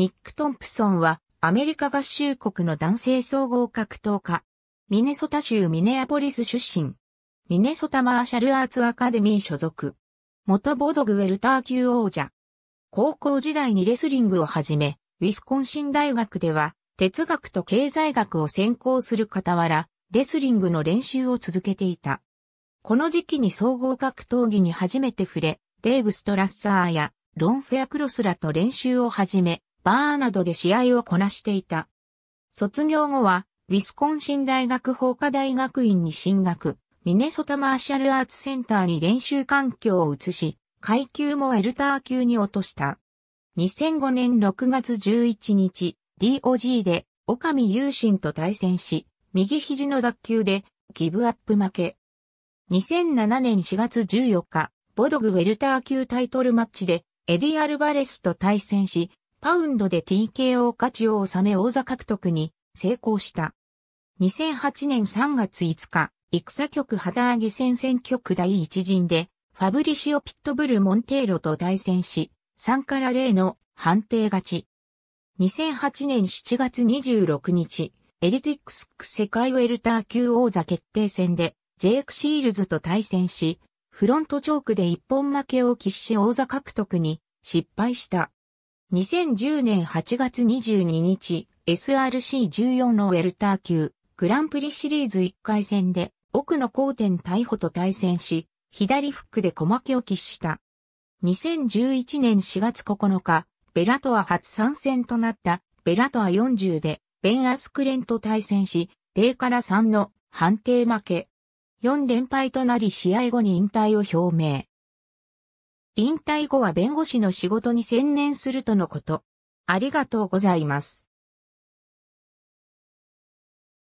ニック・トンプソンはアメリカ合衆国の男性総合格闘家。ミネソタ州ミネアポリス出身。ミネソタマーシャルアーツアカデミー所属。元ボドグウェルター級王者。高校時代にレスリングを始め、ウィスコンシン大学では哲学と経済学を専攻する傍ら、レスリングの練習を続けていた。この時期に総合格闘技に初めて触れ、デーブ・ストラッサーやロン・フェアクロスらと練習を始め、バーなどで試合をこなしていた。卒業後は、ウィスコンシン大学法科大学院に進学、ミネソタマーシャルアーツセンターに練習環境を移し、階級もエルター級に落とした。2005年6月11日、DOG で、オカミ・ユーシンと対戦し、右肘の脱臼で、ギブアップ負け。2007年4月14日、ボドグウェルター級タイトルマッチで、エディ・アルバレスと対戦し、パウンドで TKO 価値を収め王座獲得に成功した。2008年3月5日、戦局旗揚げ戦選局第一陣で、ファブリシオ・ピットブル・モンテーロと対戦し、3から0の判定勝ち。2008年7月26日、エリティックスク世界ウェルター級王座決定戦で、ジェイク・シールズと対戦し、フロントチョークで一本負けを喫し王座獲得に失敗した。2010年8月22日、SRC14 のウェルター級、グランプリシリーズ1回戦で、奥野光天逮捕と対戦し、左フックで小負けを喫した。2011年4月9日、ベラトア初参戦となったベラトア40でベン・アスクレンと対戦し、0から3の判定負け。4連敗となり試合後に引退を表明。引退後は弁護士の仕事に専念するとのこと。ありがとうございます。